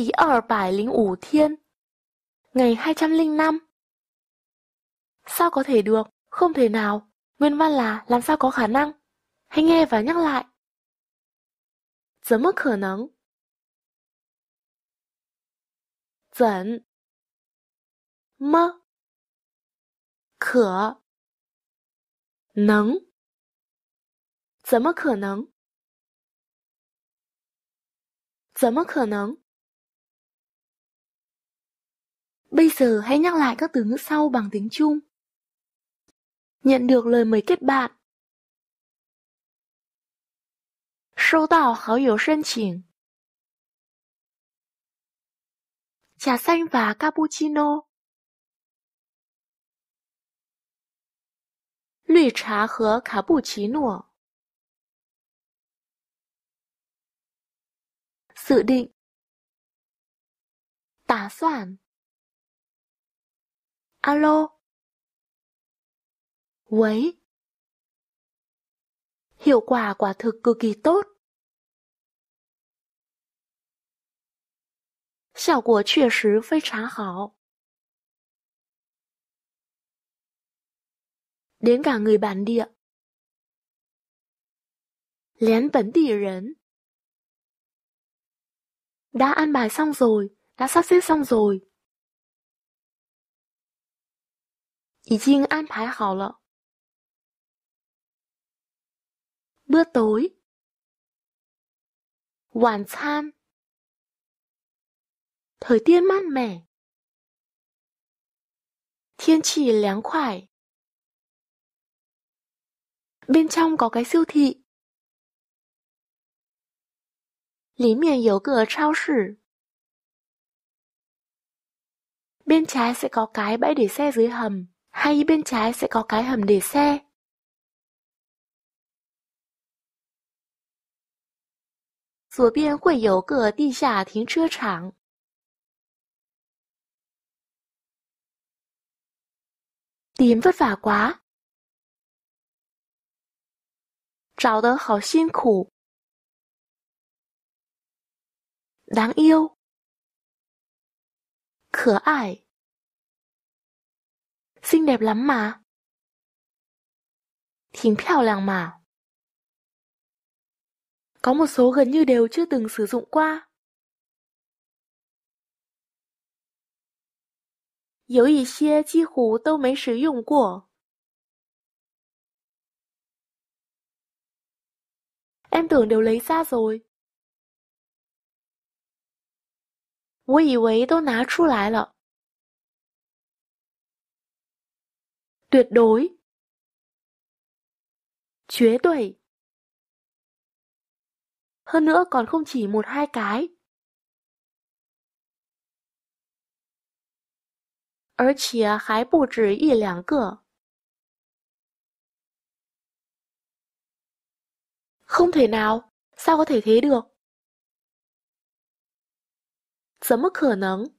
第二百零五 thiên. Ngày 205 Sao có thể được, không thể nào, nguyên văn là làm sao có khả năng. Hãy nghe và nhắc lại. 怎么可能？怎么可能？怎么可能？怎么可能？Bây giờ hãy nhắc lại các từ ngữ sau bằng tiếng Trung. Nhận được lời mời kết bạn. 收到好友申请。Trà xanh và cappuccino. 绿茶和卡布奇诺。dự định. 打算。alo. Quấy. Hiệu quả quả thực cực kỳ tốt. hiệu đến cả người bản địa. Lén bản địa 人. Đã ăn bài xong rồi, đã sắp xếp xong rồi. 已经安排好了。Bữa tối. Hoàn than. Thời tiết mát mẻ. Thiên chỉ láng khoải. Bên trong có cái siêu thị. 里面有个超市。Bên trái sẽ có cái bãi để xe dưới hầm hay bên trái sẽ có cái hầm để xe. xe 左边会有个地下停车场。Tìm vất vả quá. Chào đỡ hảo xin khủ. Đáng yêu. Khở ải xinh đẹp lắm mà. phèo làng mà. Có một số gần như đều chưa từng sử dụng qua. sử dụng Em tưởng đều lấy ra rồi. Tôi 我以为都拿出来了。tuyệt đối. chúa tuổi Hơn nữa còn không chỉ một hai cái. Ở chìa khái bù trì y lẻng cửa. Không thể nào, sao có thể thế được? 怎么可能？